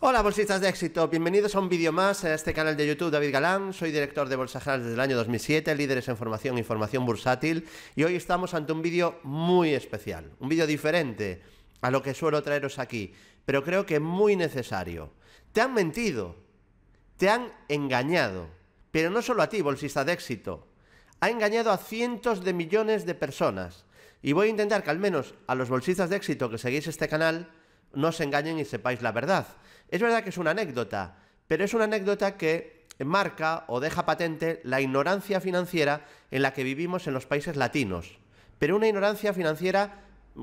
Hola bolsistas de éxito, bienvenidos a un vídeo más a este canal de YouTube David Galán, soy director de Bolsa General desde el año 2007, líderes en formación y formación bursátil y hoy estamos ante un vídeo muy especial, un vídeo diferente a lo que suelo traeros aquí, pero creo que muy necesario. Te han mentido, te han engañado, pero no solo a ti bolsista de éxito, ha engañado a cientos de millones de personas y voy a intentar que al menos a los bolsistas de éxito que seguís este canal no os engañen y sepáis la verdad. Es verdad que es una anécdota, pero es una anécdota que marca o deja patente la ignorancia financiera en la que vivimos en los países latinos. Pero una ignorancia financiera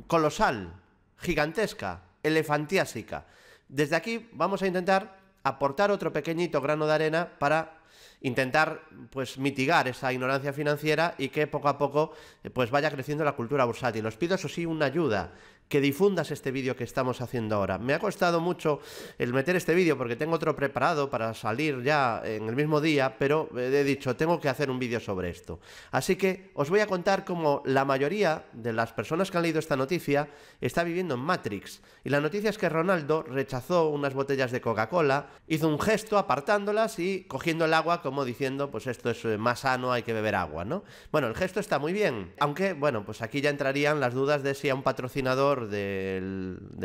colosal, gigantesca, elefantiásica. Desde aquí vamos a intentar aportar otro pequeñito grano de arena para intentar pues mitigar esa ignorancia financiera y que poco a poco eh, pues vaya creciendo la cultura bursátil. Os pido eso sí una ayuda que difundas este vídeo que estamos haciendo ahora. Me ha costado mucho el meter este vídeo porque tengo otro preparado para salir ya en el mismo día, pero he dicho, tengo que hacer un vídeo sobre esto. Así que os voy a contar cómo la mayoría de las personas que han leído esta noticia está viviendo en Matrix. Y la noticia es que Ronaldo rechazó unas botellas de Coca-Cola, hizo un gesto apartándolas y cogiendo el agua como diciendo, pues esto es eh, más sano, hay que beber agua, ¿no? Bueno, el gesto está muy bien, aunque, bueno, pues aquí ya entrarían las dudas de si a un patrocinador de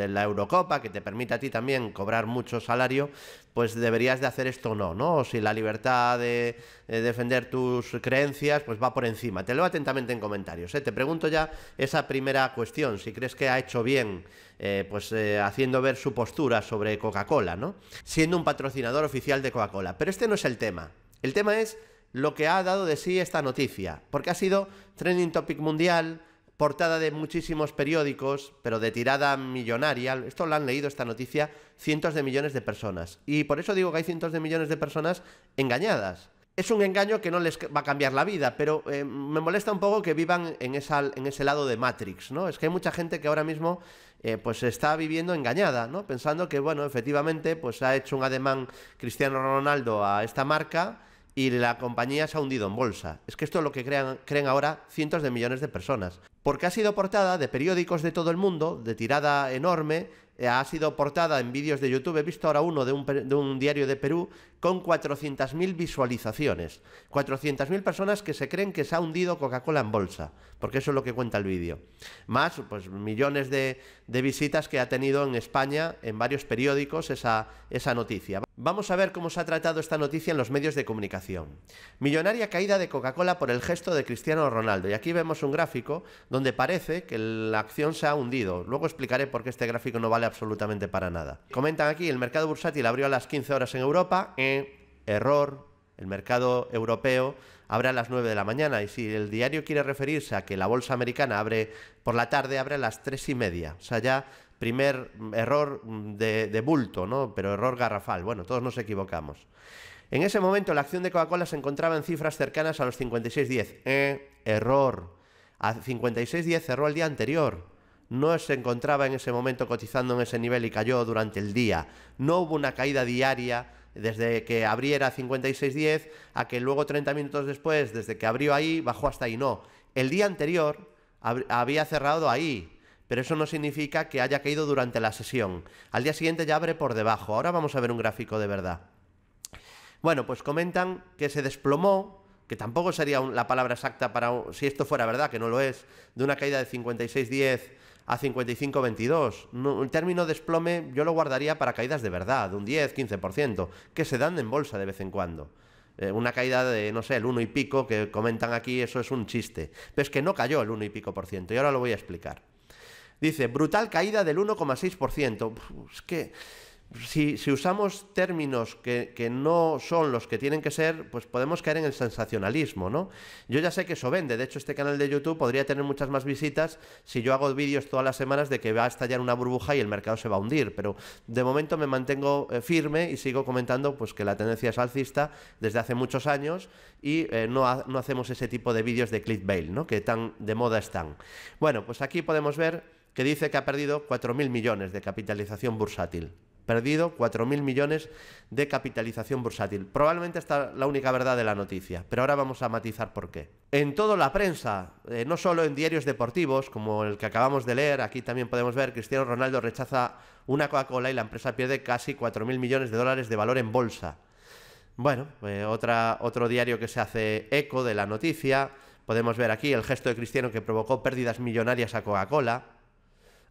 la Eurocopa, que te permite a ti también cobrar mucho salario, pues deberías de hacer esto o no, ¿no? O si la libertad de, defender tus creencias, pues va por encima. Te leo atentamente en comentarios. ¿eh? Te pregunto ya esa primera cuestión, si crees que ha hecho bien, eh, pues eh, haciendo ver su postura sobre Coca-Cola, ¿no? Siendo un patrocinador oficial de Coca-Cola. Pero este no es el tema. El tema es lo que ha dado de sí esta noticia, porque ha sido trending topic mundial, portada de muchísimos periódicos, pero de tirada millonaria. Esto lo han leído, esta noticia, cientos de millones de personas. Y por eso digo que hay cientos de millones de personas engañadas. Es un engaño que no les va a cambiar la vida, pero eh, me molesta un poco que vivan en, esa, ese lado de Matrix, ¿no? Es que hay mucha gente que ahora mismo eh, pues está viviendo engañada, ¿no? Pensando que, bueno, efectivamente, pues ha hecho un ademán Cristiano Ronaldo a esta marca y la compañía se ha hundido en bolsa. Es que esto es lo que crean, creen ahora cientos de millones de personas. Porque ha sido portada de periódicos de todo el mundo, de tirada enorme, eh, ha sido portada en vídeos de YouTube, he visto ahora uno de un, diario de Perú, con 400.000 visualizaciones. 400.000 personas que se creen que se ha hundido Coca-Cola en bolsa, porque eso es lo que cuenta el vídeo. Más, pues millones de, visitas que ha tenido en España, en varios periódicos, esa, esa noticia. Vamos a ver cómo se ha tratado esta noticia en los medios de comunicación. Millonaria caída de Coca-Cola por el gesto de Cristiano Ronaldo. Y aquí vemos un gráfico donde parece que la acción se ha hundido. Luego explicaré por qué este gráfico no vale absolutamente para nada. Comentan aquí, el mercado bursátil abrió a las 15 horas en Europa. Eh, error, el mercado europeo abre a las 9 de la mañana. Y si el diario quiere referirse a que la bolsa americana abre por la tarde, abre a las 3 y media. O sea, ya primer error mm, de, bulto, ¿no? Pero error garrafal. Bueno, todos nos equivocamos. En ese momento la acción de Coca-Cola se encontraba en cifras cercanas a los 56.10. Eh, error. A 56.10 cerró el día anterior. No se encontraba en ese momento cotizando en ese nivel y cayó durante el día. No hubo una caída diaria desde que abriera 56.10 a que luego 30 minutos después, desde que abrió ahí, bajó hasta ahí. No. El día anterior había cerrado ahí pero eso no significa que haya caído durante la sesión. Al día siguiente ya abre por debajo. Ahora vamos a ver un gráfico de verdad. Bueno, pues comentan que se desplomó, que tampoco sería la palabra exacta para, si esto fuera verdad, que no lo es, de una caída de 56.10 a 55.22. el término desplome yo lo guardaría para caídas de verdad, de un 10, 15%, que se dan en bolsa de vez en cuando eh, una caída de, no sé, el 1 y pico que comentan aquí, eso es un chiste. Pero es que no cayó el 1 y pico por ciento, y ahora lo voy a explicar. Dice, brutal caída del 1,6%. Es que si, usamos términos que, no son los que tienen que ser, pues podemos caer en el sensacionalismo, ¿no? Yo ya sé que eso vende. De hecho, este canal de YouTube podría tener muchas más visitas si yo hago vídeos todas las semanas de que va a estallar una burbuja y el mercado se va a hundir. Pero de momento me mantengo eh, firme y sigo comentando pues, que la tendencia es alcista desde hace muchos años y eh, no, no hacemos ese tipo de vídeos de clickbait, ¿no? Que tan de moda están. Bueno, pues aquí podemos ver que dice que ha perdido 4.000 millones de capitalización bursátil. Perdido 4.000 millones de capitalización bursátil. Probablemente es la única verdad de la noticia, pero ahora vamos a matizar por qué. En toda la prensa, eh, no solo en diarios deportivos, como el que acabamos de leer, aquí también podemos ver que Cristiano Ronaldo rechaza una Coca-Cola y la empresa pierde casi 4.000 millones de dólares de valor en bolsa. Bueno, eh, otra, otro diario que se hace eco de la noticia. Podemos ver aquí el gesto de Cristiano que provocó pérdidas millonarias a Coca-Cola.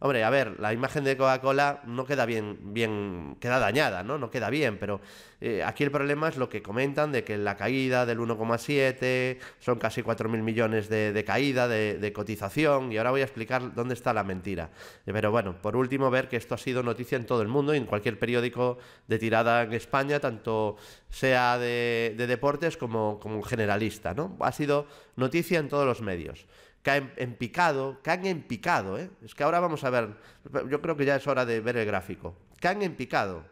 Hombre, a ver, la imagen de Coca-Cola no queda bien, bien, queda dañada, ¿no? No queda bien, pero eh, aquí el problema es lo que comentan de que la caída del 1,7 son casi 4.000 millones de, caída, de, cotización, y ahora voy a explicar dónde está la mentira. Eh, pero bueno, por último, ver que esto ha sido noticia en todo el mundo y en cualquier periódico de tirada en España, tanto sea de, de deportes como, como generalista, ¿no? Ha sido noticia en todos los medios caen en picado, caen en picado, ¿eh? Es que ahora vamos a ver, yo creo que ya es hora de ver el gráfico. Caen en picado.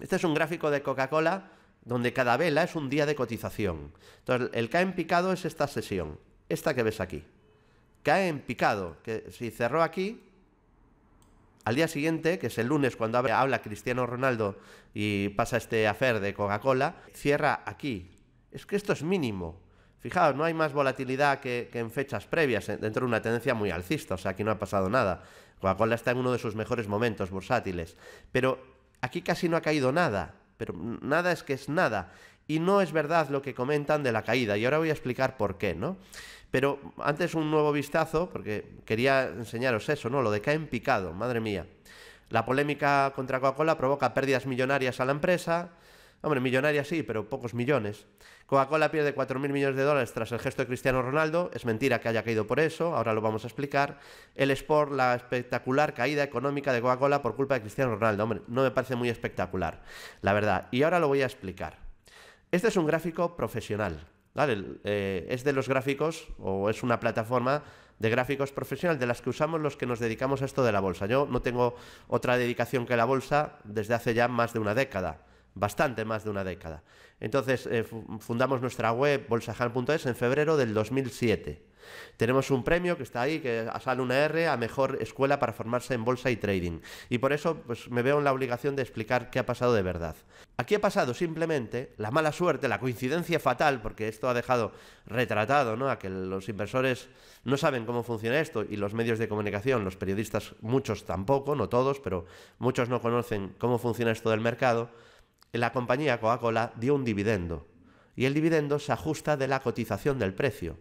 Este es un gráfico de Coca-Cola donde cada vela es un día de cotización. Entonces, el caen en picado es esta sesión, esta que ves aquí. Caen en picado, que si cerró aquí, al día siguiente, que es el lunes cuando habla Cristiano Ronaldo y pasa este afer de Coca-Cola, cierra aquí. Es que esto es mínimo. Fijaos, no hay más volatilidad que, en fechas previas, dentro de una tendencia muy alcista, o sea, aquí no ha pasado nada. Coca-Cola está en uno de sus mejores momentos bursátiles, pero aquí casi no ha caído nada, pero nada es que es nada. Y no es verdad lo que comentan de la caída, y ahora voy a explicar por qué, ¿no? Pero antes un nuevo vistazo, porque quería enseñaros eso, ¿no? Lo de caen picado, madre mía. La polémica contra Coca-Cola provoca pérdidas millonarias a la empresa, Hombre, millonaria sí, pero pocos millones. Coca-Cola pierde 4.000 millones de dólares tras el gesto de Cristiano Ronaldo. Es mentira que haya caído por eso, ahora lo vamos a explicar. El Sport, la espectacular caída económica de Coca-Cola por culpa de Cristiano Ronaldo. Hombre, no me parece muy espectacular, la verdad. Y ahora lo voy a explicar. Este es un gráfico profesional. ¿vale? Eh, es de los gráficos o es una plataforma de gráficos profesional, de las que usamos los que nos dedicamos a esto de la bolsa. Yo no tengo otra dedicación que la bolsa desde hace ya más de una década bastante más de una década. Entonces eh, fundamos nuestra web bolsahan.es en febrero del 2007. Tenemos un premio que está ahí, que sale una R a mejor escuela para formarse en bolsa y trading. Y por eso pues, me veo en la obligación de explicar qué ha pasado de verdad. Aquí ha pasado simplemente la mala suerte, la coincidencia fatal, porque esto ha dejado retratado a que los inversores no saben cómo funciona esto y los medios de comunicación, los periodistas, muchos tampoco, no todos, pero muchos no conocen cómo funciona esto del mercado la compañía Coca-Cola dio un dividendo y el dividendo se ajusta de la cotización del precio,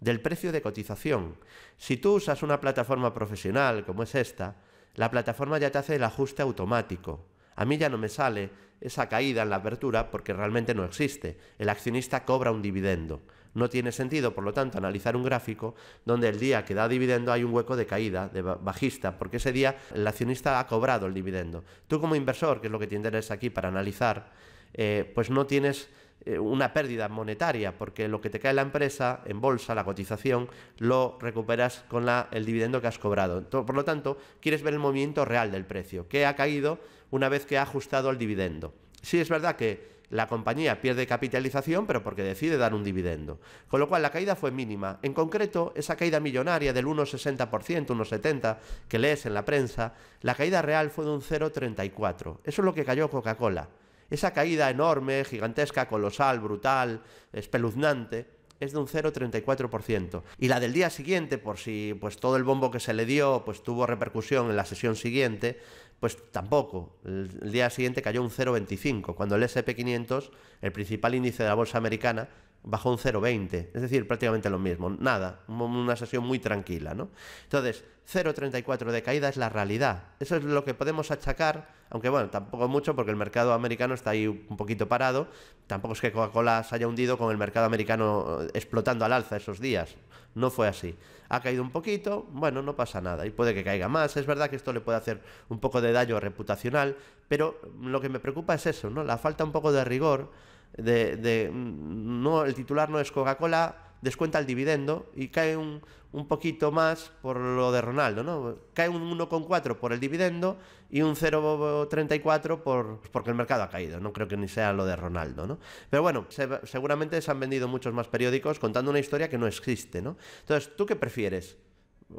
del precio de cotización. Si tú usas una plataforma profesional como es esta, la plataforma ya te hace el ajuste automático. A mí ya no me sale esa caída en la apertura porque realmente no existe. El accionista cobra un dividendo. No tiene sentido, por lo tanto, analizar un gráfico donde el día que da dividendo hay un hueco de caída, de bajista, porque ese día el accionista ha cobrado el dividendo. Tú como inversor, que es lo que te interesa aquí para analizar, eh, pues no tienes eh, una pérdida monetaria, porque lo que te cae la empresa en bolsa, la cotización, lo recuperas con el dividendo que has cobrado. Por lo tanto, quieres ver el movimiento real del precio, que ha caído una vez que ha ajustado el dividendo. Sí es verdad que la compañía pierde capitalización, pero porque decide dar un dividendo. Con lo cual la caída fue mínima. En concreto, esa caída millonaria del 1,60%, 1,70% que lees en la prensa, la caída real fue de un 0,34%. Eso es lo que cayó Coca-Cola. Esa caída enorme, gigantesca, colosal, brutal, espeluznante, es de un 0,34%. Y la del día siguiente, por si pues todo el bombo que se le dio pues tuvo repercusión en la sesión siguiente, pues tampoco. El día siguiente cayó un 0,25, cuando el SP500, el principal índice de la bolsa americana, bajó un 0,20, es decir, prácticamente lo mismo, nada, una sesión muy tranquila, ¿no? Entonces, 0,34 de caída es la realidad, eso es lo que podemos achacar, aunque bueno, tampoco mucho porque el mercado americano está ahí un poquito parado, tampoco es que Coca-Cola se haya hundido con el mercado americano eh, explotando al alza esos días, no fue así. Ha caído un poquito, bueno, no pasa nada, y puede que caiga más, es verdad que esto le puede hacer un poco de daño reputacional, pero lo que me preocupa es eso, ¿no? La falta un poco de rigor Mm, no, el titular no es Coca-Cola, descuenta el dividendo y cae un, poquito más por lo de Ronaldo, ¿no? Cae un 1,4 por el dividendo y un 0,34 por, porque el mercado ha caído, no creo que ni sea lo de Ronaldo, ¿no? Pero bueno, seguramente se han vendido muchos más periódicos contando una historia que no existe, ¿no? Entonces, ¿tú qué prefieres?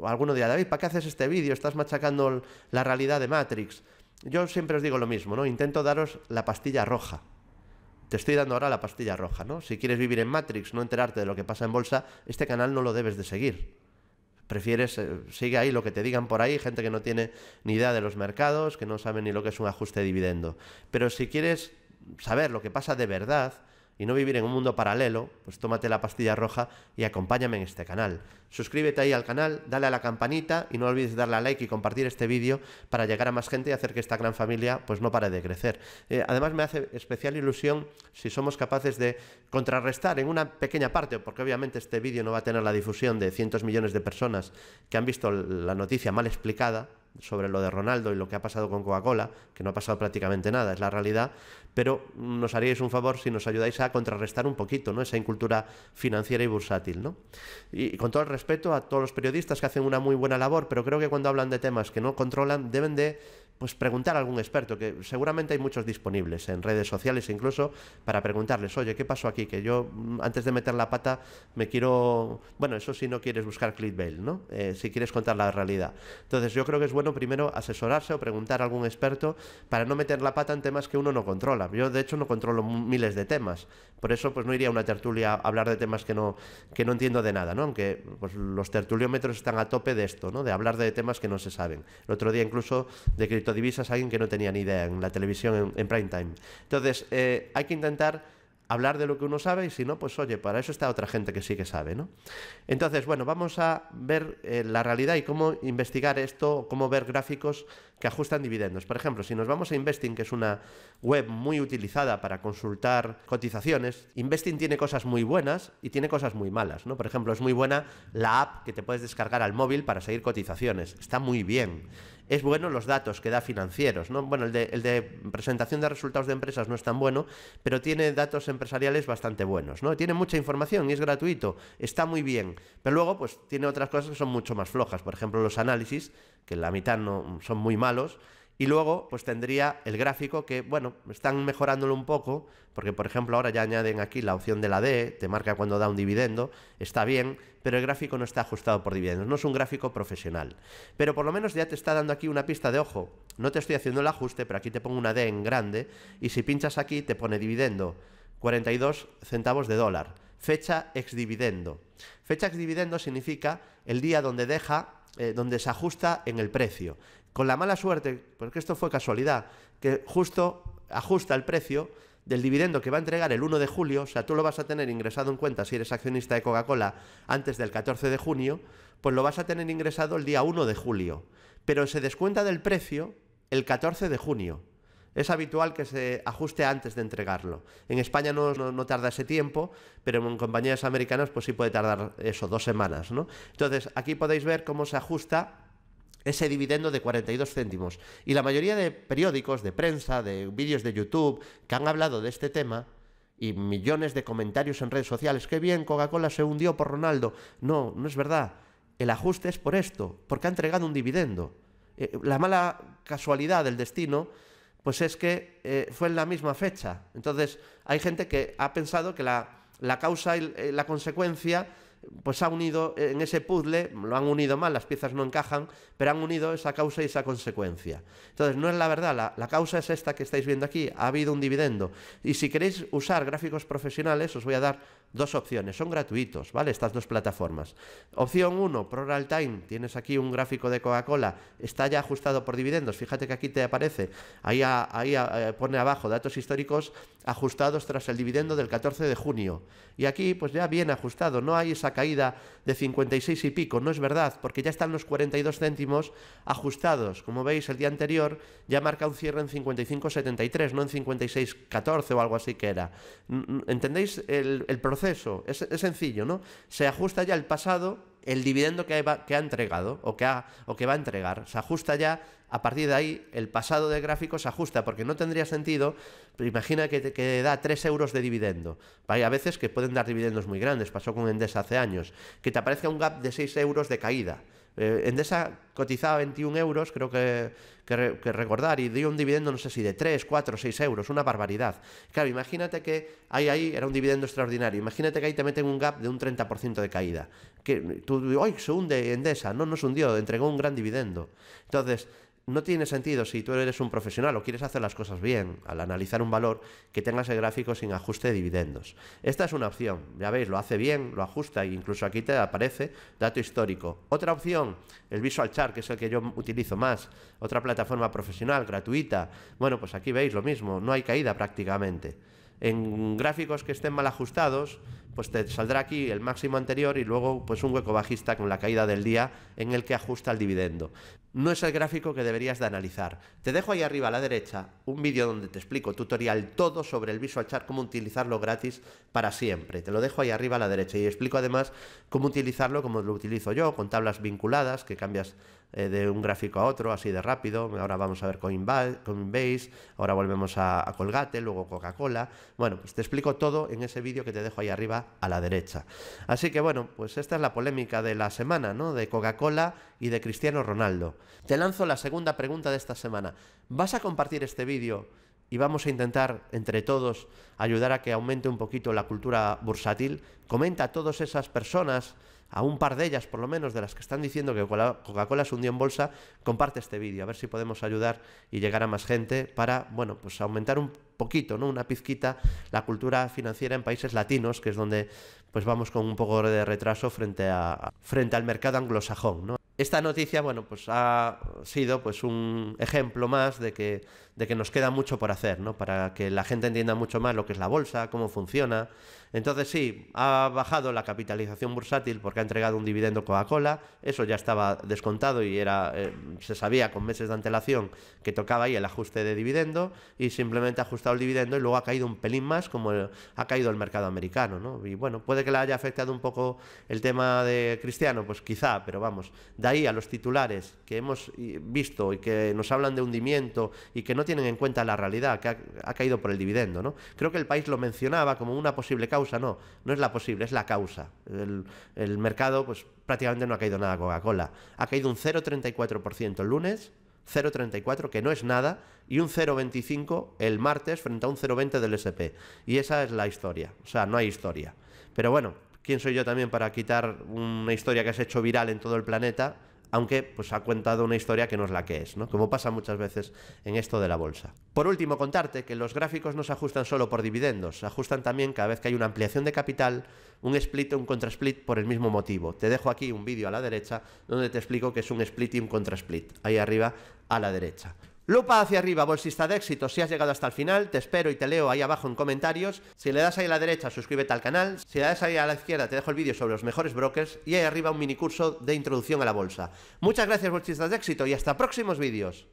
Alguno dirá, David, ¿para qué haces este vídeo? Estás machacando la realidad de Matrix. Yo siempre os digo lo mismo, ¿no? Intento daros la pastilla roja te estoy dando ahora la pastilla roja, ¿no? Si quieres vivir en Matrix, no enterarte de lo que pasa en bolsa, este canal no lo debes de seguir. Prefieres, eh, sigue ahí lo que te digan por ahí, gente que no tiene ni idea de los mercados, que no sabe ni lo que es un ajuste de dividendo. Pero si quieres saber lo que pasa de verdad, y no vivir en un mundo paralelo, pues tómate la pastilla roja y acompáñame en este canal. Suscríbete ahí al canal, dale a la campanita y no olvides darle a like y compartir este vídeo para llegar a más gente y hacer que esta gran familia pues no pare de crecer. Eh, además me hace especial ilusión si somos capaces de contrarrestar en una pequeña parte, porque obviamente este vídeo no va a tener la difusión de cientos millones de personas que han visto la noticia mal explicada, sobre lo de Ronaldo y lo que ha pasado con Coca-Cola, que no ha pasado prácticamente nada, es la realidad, pero nos haríais un favor si nos ayudáis a contrarrestar un poquito ¿no? esa incultura financiera y bursátil. ¿no? Y con todo el respeto a todos los periodistas que hacen una muy buena labor, pero creo que cuando hablan de temas que no controlan deben de pues preguntar a algún experto, que seguramente hay muchos disponibles en redes sociales incluso, para preguntarles, oye, ¿qué pasó aquí? Que yo mm, antes de meter la pata me quiero, bueno, eso si sí no quieres buscar clickbait, ¿no? Eh, si quieres contar la realidad. Entonces yo creo que es bueno primero asesorarse o preguntar a algún experto para no meter la pata en temas que uno no controla. Yo de hecho no controlo miles de temas, por eso pues no iría a una tertulia a hablar de temas que no, que no entiendo de nada, ¿no? Aunque pues, los tertuliómetros están a tope de esto, ¿no? De hablar de temas que no se saben. El otro día incluso de divisas a alguien que no tenía ni idea en la televisión en, prime time. Entonces, eh, hay que intentar hablar de lo que uno sabe y si no, pues oye, para eso está otra gente que sí que sabe, ¿no? Entonces, bueno, vamos a ver eh, la realidad y cómo investigar esto, cómo ver gráficos que ajustan dividendos. Por ejemplo, si nos vamos a Investing, que es una web muy utilizada para consultar cotizaciones, Investing tiene cosas muy buenas y tiene cosas muy malas, ¿no? Por ejemplo, es muy buena la app que te puedes descargar al móvil para seguir cotizaciones, está muy bien es bueno los datos que da financieros. ¿no? Bueno, el de, el de, presentación de resultados de empresas no es tan bueno, pero tiene datos empresariales bastante buenos. ¿no? Tiene mucha información y es gratuito, está muy bien. Pero luego, pues tiene otras cosas que son mucho más flojas. Por ejemplo, los análisis, que la mitad no, son muy malos y luego, pues tendría el gráfico que, bueno, están mejorándolo un poco, porque por ejemplo ahora ya añaden aquí la opción de la D, te marca cuando da un dividendo, está bien, pero el gráfico no está ajustado por dividendos, no es un gráfico profesional. Pero por lo menos ya te está dando aquí una pista de ojo, no te estoy haciendo el ajuste, pero aquí te pongo una D en grande, y si pinchas aquí te pone dividendo, 42 centavos de dólar, fecha ex dividendo Fecha ex dividendo significa el día donde deja eh, donde se ajusta en el precio con la mala suerte, porque esto fue casualidad, que justo ajusta el precio del dividendo que va a entregar el 1 de julio, o sea, tú lo vas a tener ingresado en cuenta si eres accionista de Coca-Cola antes del 14 de junio, pues lo vas a tener ingresado el día 1 de julio. Pero se descuenta del precio el 14 de junio. Es habitual que se ajuste antes de entregarlo. En España no, tarda ese tiempo, pero en compañías americanas pues sí puede tardar eso, dos semanas. ¿no? Entonces, aquí podéis ver cómo se ajusta ese dividendo de 42 céntimos. Y la mayoría de periódicos, de prensa, de vídeos de YouTube que han hablado de este tema y millones de comentarios en redes sociales, qué bien, Coca-Cola se hundió por Ronaldo. No, no es verdad. El ajuste es por esto, porque ha entregado un dividendo. Eh, la mala casualidad del destino, pues es que eh, fue en la misma fecha. Entonces, hay gente que ha pensado que la, la causa y eh, la consecuencia pues ha unido eh, en ese puzzle, lo han unido mal, las piezas no encajan, pero han unido esa causa y esa consecuencia. Entonces, no es la verdad, la, la, causa es esta que estáis viendo aquí, ha habido un dividendo. Y si queréis usar gráficos profesionales, os voy a dar dos opciones, son gratuitos, ¿vale? Estas dos plataformas. Opción 1, Pro Time, tienes aquí un gráfico de Coca-Cola, está ya ajustado por dividendos, fíjate que aquí te aparece, ahí, ahí eh, pone abajo datos históricos ajustados tras el dividendo del 14 de junio. Y aquí pues ya bien ajustado, no hay esa caída de 56 y pico, no es verdad, porque ya están los 42 céntimos ajustados. Como veis, el día anterior ya marca un cierre en 55.73, no en 56.14 o algo así que era. ¿Entendéis el, el proceso? Es, sencillo, ¿no? Se ajusta ya el pasado, el dividendo que, ha, que ha entregado o que, ha, o que va a entregar. Se ajusta ya a partir de ahí el pasado de gráfico se ajusta, porque no tendría sentido, pero imagina que, te da 3 euros de dividendo. Hay a veces que pueden dar dividendos muy grandes, pasó con Endesa hace años, que te aparezca un gap de 6 euros de caída. Eh, Endesa cotizaba 21 euros, creo que, recordar, y dio un dividendo, no sé si de 3, 4, 6 euros, una barbaridad. Claro, imagínate que ahí, ahí era un dividendo extraordinario, imagínate que ahí te meten un gap de un 30% de caída. Que hoy se hunde Endesa! No, no se hundió, entregó un gran dividendo. Entonces, no tiene sentido si tú eres un profesional o quieres hacer las cosas bien, al analizar un valor, que tengas el gráfico sin ajuste de dividendos. Esta es una opción, ya veis, lo hace bien, lo ajusta e incluso aquí te aparece dato histórico. Otra opción, el Visual Chart, que es el que yo utilizo más, otra plataforma profesional gratuita. Bueno, pues aquí veis lo mismo, no hay caída prácticamente en gráficos que estén mal ajustados, pues te saldrá aquí el máximo anterior y luego pues un hueco bajista con la caída del día en el que ajusta el dividendo. No es el gráfico que deberías de analizar. Te dejo ahí arriba a la derecha un vídeo donde te explico tutorial todo sobre el Visual Chart, cómo utilizarlo gratis para siempre. Te lo dejo ahí arriba a la derecha y explico además cómo utilizarlo como lo utilizo yo, con tablas vinculadas que cambias eh, de un gráfico a otro, así de rápido. Ahora vamos a ver Coinbase, ahora volvemos a, Colgate, luego Coca-Cola. Bueno, pues te explico todo en ese vídeo que te dejo ahí arriba a la derecha. Así que bueno, pues esta es la polémica de la semana, ¿no? De Coca-Cola y de Cristiano Ronaldo. Te lanzo la segunda pregunta de esta semana. ¿Vas a compartir este vídeo? y vamos a intentar entre todos ayudar a que aumente un poquito la cultura bursátil. Comenta a todas esas personas a un par de ellas, por lo menos, de las que están diciendo que Coca-Cola se hundió en bolsa, comparte este vídeo, a ver si podemos ayudar y llegar a más gente para, bueno, pues aumentar un poquito, ¿no? Una pizquita la cultura financiera en países latinos, que es donde pues vamos con un poco de retraso frente a frente al mercado anglosajón, Esta noticia, bueno, pues ha sido pues un ejemplo más de que, de que nos queda mucho por hacer, ¿no? Para que la gente entienda mucho más lo que es la bolsa, cómo funciona, entonces sí, ha bajado la capitalización bursátil porque ha entregado un dividendo Coca-Cola, eso ya estaba descontado y era eh, se sabía con meses de antelación que tocaba ahí el ajuste de dividendo y simplemente ha ajustado el dividendo y luego ha caído un pelín más como ha caído el mercado americano, ¿no? Y bueno, puede que le haya afectado un poco el tema de Cristiano, pues quizá, pero vamos, de ahí a los titulares que hemos eh, visto y que nos hablan de hundimiento y que no tienen en cuenta la realidad, que ha, ha caído por el dividendo, ¿no? Creo que el país lo mencionaba como una posible causa causa, no, no es la posible, es la causa. El, el mercado, pues prácticamente no ha caído nada Coca-Cola. Ha caído un 0,34% el lunes, 0,34, que no es nada, y un 0,25 el martes frente a un 0,20 del SP. Y esa es la historia, o sea, no hay historia. Pero bueno, ¿quién soy yo también para quitar una historia que has hecho viral en todo el planeta aunque pues ha contado una historia que no es la que es, ¿no? Como pasa muchas veces en esto de la bolsa. Por último, contarte que los gráficos no se ajustan solo por dividendos, se ajustan también cada vez que hay una ampliación de capital, un split o un contrasplit por el mismo motivo. Te dejo aquí un vídeo a la derecha donde te explico qué es un split y un contrasplit, ahí arriba a la derecha. Lupa hacia arriba, bolsista de éxito, si has llegado hasta el final, te espero y te leo ahí abajo en comentarios. Si le das ahí a la derecha, suscríbete al canal. Si le das ahí a la izquierda, te dejo el vídeo sobre los mejores brokers y ahí arriba un mini curso de introducción a la bolsa. Muchas gracias, bolsistas de éxito, y hasta próximos vídeos.